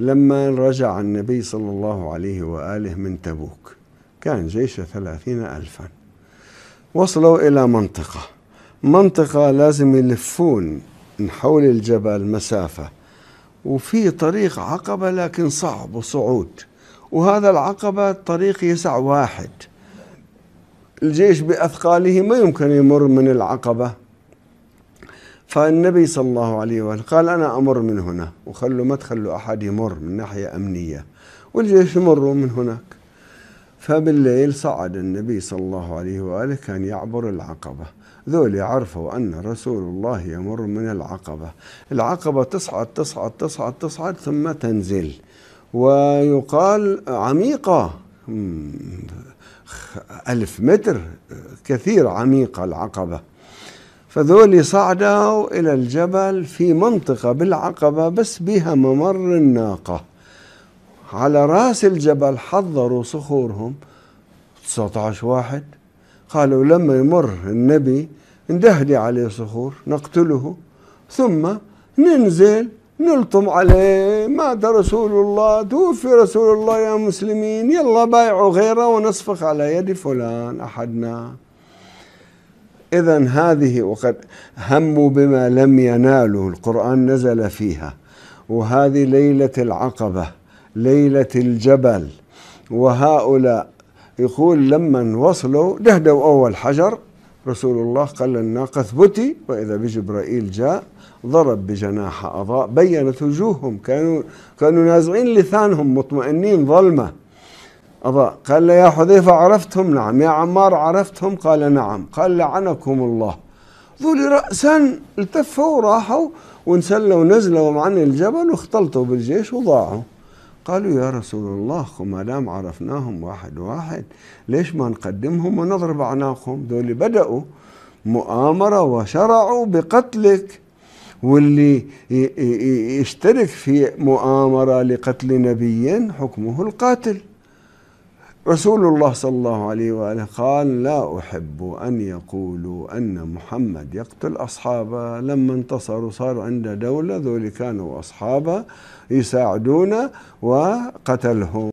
لما رجع النبي صلى الله عليه وآله من تبوك كان جيشه ثلاثين ألفا وصلوا إلى منطقة منطقة لازم يلفون من حول الجبل مسافة وفي طريق عقبة لكن صعب وصعود وهذا العقبة طريق يسع واحد الجيش بأثقاله ما يمكن يمر من العقبة فالنبي صلى الله عليه وآله قال أنا أمر من هنا وخلوا ما تخلوا أحد يمر من ناحية أمنية والجيش يمروا من هناك فبالليل صعد النبي صلى الله عليه وآله كان يعبر العقبة ذول عرفوا أن رسول الله يمر من العقبة العقبة تصعد تصعد تصعد تصعد ثم تنزل ويقال عميقة ألف متر كثير عميقة العقبة فذولي صعدوا إلى الجبل في منطقة بالعقبة بس بها ممر الناقة على راس الجبل حضروا صخورهم 19 واحد قالوا لما يمر النبي ندهدي عليه صخور نقتله ثم ننزل نلطم عليه مات رسول الله توفي رسول الله يا مسلمين يلا بايعوا غيره ونصفق على يد فلان أحدنا إذا هذه وقد هموا بما لم ينالوا القرآن نزل فيها وهذه ليلة العقبة ليلة الجبل وهؤلاء يقول لما وصلوا دهدوا أول حجر رسول الله قال للناقة اثبتي وإذا بجبرائيل جاء ضرب بجناح أضاء بينت وجوههم كانوا كانوا نازعين لسانهم مطمئنين ظلمة أبا قال يا حذيفة عرفتهم نعم يا عمار عرفتهم قال نعم قال لعنكم الله ذولي رأسا التفوا وراحوا وانسلوا ونزلوا عن الجبل واختلطوا بالجيش وضاعوا قالوا يا رسول الله ما دام عرفناهم واحد واحد ليش ما نقدمهم ونضرب أعناقهم ذولي بدأوا مؤامرة وشرعوا بقتلك واللي يشترك في مؤامرة لقتل نبي حكمه القاتل رسول الله صلى الله عليه وآله قال لا أحب أن يقولوا أن محمد يقتل أصحابه لما انتصروا صار عند دولة ذول كانوا أصحابه يساعدونه وقتلهم